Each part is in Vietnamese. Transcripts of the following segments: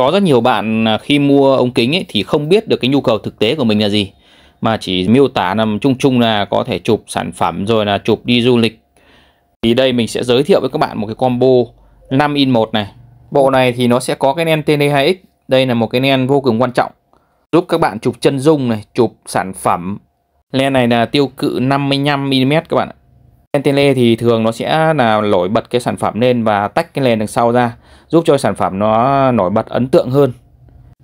có rất nhiều bạn à, khi mua ống kính ấy, thì không biết được cái nhu cầu thực tế của mình là gì mà chỉ miêu tả nằm chung chung là có thể chụp sản phẩm rồi là chụp đi du lịch thì đây mình sẽ giới thiệu với các bạn một cái combo 5 in 1 này bộ này thì nó sẽ có cái nen TD2X e đây là một cái nen vô cùng quan trọng giúp các bạn chụp chân dung này chụp sản phẩm len này là tiêu cự 55mm các bạn ạ lên tele thì thường nó sẽ là nổi bật cái sản phẩm lên và tách cái nền đằng sau ra giúp cho sản phẩm nó nổi bật ấn tượng hơn.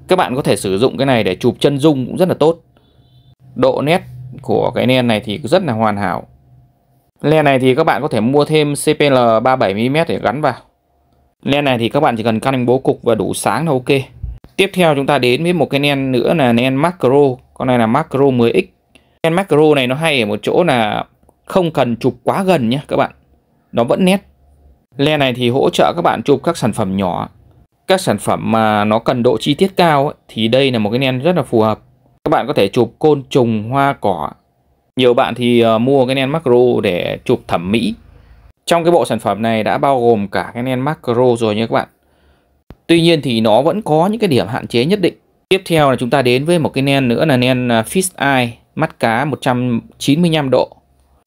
Các bạn có thể sử dụng cái này để chụp chân dung cũng rất là tốt. Độ nét của cái nền này thì rất là hoàn hảo. Len này thì các bạn có thể mua thêm CPL 37mm để gắn vào. Len này thì các bạn chỉ cần căn bố cục và đủ sáng là ok. Tiếp theo chúng ta đến với một cái len nữa là len macro. Con này là macro 10x. Len macro này nó hay ở một chỗ là không cần chụp quá gần nhé các bạn nó vẫn nét le này thì hỗ trợ các bạn chụp các sản phẩm nhỏ các sản phẩm mà nó cần độ chi tiết cao ấy, thì đây là một cái nen rất là phù hợp các bạn có thể chụp côn trùng hoa cỏ nhiều bạn thì ờ, mua cái nen macro để chụp thẩm mỹ trong cái bộ sản phẩm này đã bao gồm cả cái nen macro rồi nha các bạn tuy nhiên thì nó vẫn có những cái điểm hạn chế nhất định tiếp theo là chúng ta đến với một cái nen nữa là nen à, fish eye mắt cá 195 độ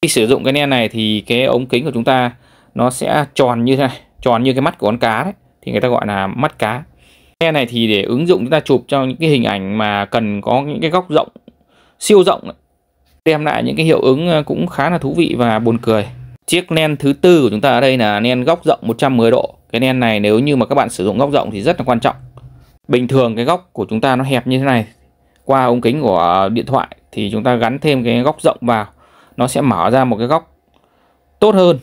khi sử dụng cái len này thì cái ống kính của chúng ta nó sẽ tròn như thế này tròn như cái mắt của con cá đấy thì người ta gọi là mắt cá len này thì để ứng dụng chúng ta chụp cho những cái hình ảnh mà cần có những cái góc rộng siêu rộng đem lại những cái hiệu ứng ờ, cũng khá là thú vị và buồn cười chiếc len thứ tư của chúng ta ở đây là len góc rộng 110 độ cái len này nếu như mà các bạn sử dụng góc rộng thì rất là quan trọng bình thường cái góc của chúng ta nó hẹp như thế này qua ống kính của điện thoại thì chúng ta gắn thêm cái góc rộng vào nó sẽ mở ra một cái góc tốt hơn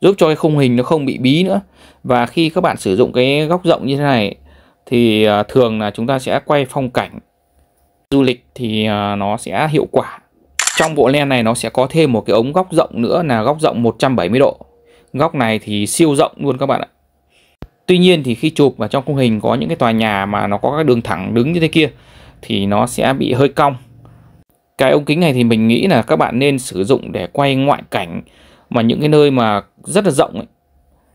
giúp cho cái khung hình nó không bị bí nữa và khi các bạn sử dụng cái góc rộng như thế này thì à, thường là chúng ta sẽ quay phong cảnh du lịch thì à, nó sẽ hiệu quả trong bộ len này nó sẽ có thêm một cái ống góc rộng nữa là góc rộng 170 độ góc này thì siêu rộng luôn các bạn ạ Tuy nhiên thì khi chụp vào trong khung hình có những cái tòa nhà mà nó có các đường thẳng đứng như thế kia thì nó sẽ bị hơi cong cái ống kính này thì mình nghĩ là các bạn nên sử dụng để quay ngoại cảnh mà những cái nơi mà rất là rộng ấy,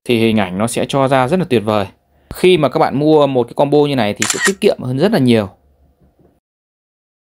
thì hình ảnh nó sẽ cho ra rất là tuyệt vời khi mà các bạn mua một cái combo như này thì sẽ tiết kiệm hơn rất là nhiều